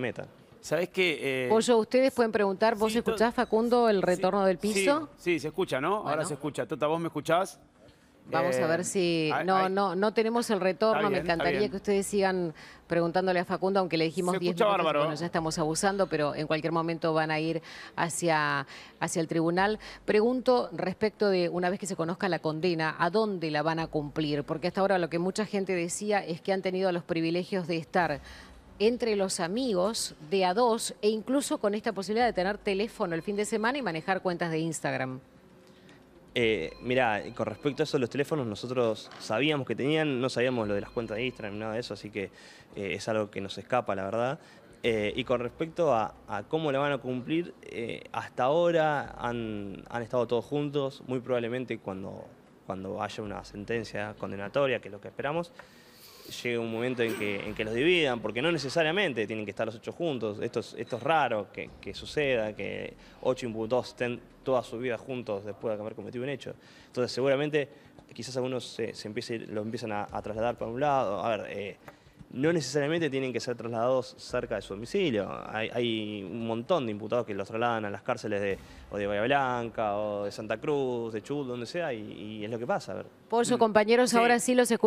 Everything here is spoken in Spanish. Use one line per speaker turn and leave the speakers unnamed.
se ¿Sabes qué? Eh, Pollo,
ustedes pueden preguntar, ¿vos escuchás, Facundo, el retorno del piso?
Sí, se escucha, ¿no? Ahora se escucha. Tota, ¿vos me escuchás?
Vamos a ver eh, si... no, no, no tenemos el retorno. Me encantaría que ustedes sigan preguntándole a Facundo, aunque le dijimos 10 minutos, ya estamos abusando, pero en cualquier momento van a ir hacia, hacia el tribunal. Pregunto respecto de, una vez que se conozca la condena, ¿a dónde la van a cumplir? Porque hasta ahora lo que mucha gente decía es que han tenido los privilegios de estar entre los amigos de a dos e incluso con esta posibilidad de tener teléfono el fin de semana y manejar cuentas de Instagram?
Eh, mirá, con respecto a eso, los teléfonos nosotros sabíamos que tenían, no sabíamos lo de las cuentas de Instagram nada de eso, así que eh, es algo que nos escapa, la verdad. Eh, y con respecto a, cómo la van a cumplir, eh, hasta ahora han, estado todos juntos, muy probablemente cuando, cuando haya una sentencia condenatoria, que es lo que esperamos, llegue un momento en que, en que los dividan, porque no necesariamente tienen que estar los ocho juntos. Esto es, esto raro que, suceda, que ocho imputados estén toda su vida juntos después de haber cometido un hecho. Entonces, seguramente, quizás algunos se, lo empiezan a, trasladar para un lado. A ver, eh, no necesariamente tienen que ser trasladados cerca de su domicilio. Hay, un montón de imputados que los trasladan a las cárceles de, o Bahía Blanca, o de Santa Cruz, de Chubut, donde sea, y, es lo que pasa. ver.
Por sus compañeros ahora sí los escuchan.